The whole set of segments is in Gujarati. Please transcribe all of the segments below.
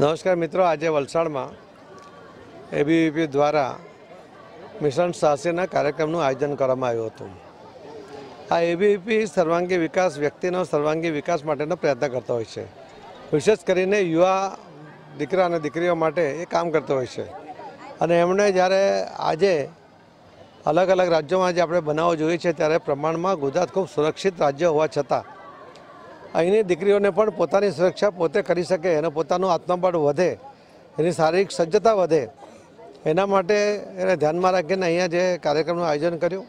નમસ્કાર મિત્રો આજે વલસાડમાં એબીવીપી દ્વારા મિશન સાહસીના કાર્યક્રમનું આયોજન કરવામાં આવ્યું હતું આ એબીવીપી સર્વાંગી વિકાસ વ્યક્તિનો સર્વાંગી વિકાસ માટેનો પ્રયત્ન કરતો હોય છે વિશેષ કરીને યુવા દીકરા અને દીકરીઓ માટે એ કામ કરતો હોય છે અને એમણે જ્યારે આજે અલગ અલગ રાજ્યોમાં જે આપણે બનાવો જોઈએ છે ત્યારે પ્રમાણમાં ગુજરાત ખૂબ સુરક્ષિત રાજ્ય હોવા છતાં અહીંની દીકરીઓને પણ પોતાની સુરક્ષા પોતે કરી શકે અને પોતાનું આત્મબળ વધે એની શારીરિક સજ્જતા વધે એના માટે એને ધ્યાનમાં રાખીને અહીંયા જે કાર્યક્રમનું આયોજન કર્યું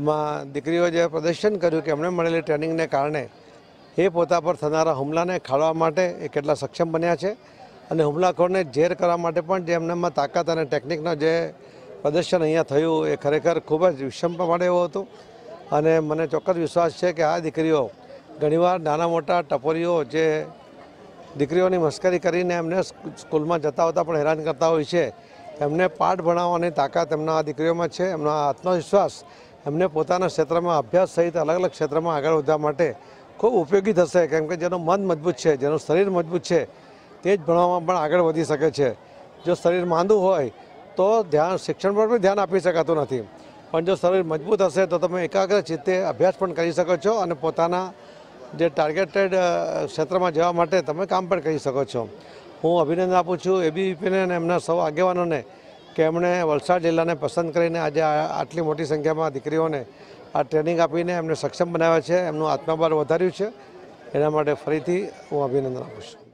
એમાં દીકરીઓ જે પ્રદર્શન કર્યું કે એમણે મળેલી ટ્રેનિંગને કારણે એ પોતા પર થનારા હુમલાને ખાળવા માટે એ કેટલા સક્ષમ બન્યા છે અને હુમલાખોરને ઝેર કરવા માટે પણ જે એમનામાં તાકાત અને ટેકનિકનો જે પ્રદર્શન અહીંયા થયું એ ખરેખર ખૂબ જ વિષમ પ્રમાણે એવું હતું અને મને ચોક્કસ વિશ્વાસ છે કે આ દીકરીઓ ઘણીવાર નાના મોટા ટપોરીઓ જે દીકરીઓની મસ્કરી કરીને એમને સ્કૂલમાં જતા હોતા પણ હેરાન કરતા હોય છે એમને પાઠ ભણાવવાની તાકાત એમના દીકરીઓમાં છે એમનો આત્મવિશ્વાસ એમને પોતાના ક્ષેત્રમાં અભ્યાસ સહિત અલગ અલગ ક્ષેત્રમાં આગળ વધવા માટે ખૂબ ઉપયોગી થશે કેમકે જેનું મન મજબૂત છે જેનું શરીર મજબૂત છે તે જ ભણવામાં પણ આગળ વધી શકે છે જો શરીર માંદું હોય તો ધ્યાન શિક્ષણ પર પણ ધ્યાન આપી શકાતું નથી પણ જો શરીર મજબૂત હશે તો તમે એકાગ્ર ચિત્તે અભ્યાસ પણ કરી શકો છો અને પોતાના જે ટાર્ગેટેડ ક્ષેત્રમાં જવા માટે તમે કામ પણ કરી શકો છો હું અભિનંદન આપું છું એબીવીપીને અને એમના સૌ આગેવાનોને કે એમણે વલસાડ જિલ્લાને પસંદ કરીને આજે આટલી મોટી સંખ્યામાં દીકરીઓને આ ટ્રેનિંગ આપીને એમને સક્ષમ બનાવ્યા છે એમનું આત્મબળ વધાર્યું છે એના માટે ફરીથી હું અભિનંદન આપું છું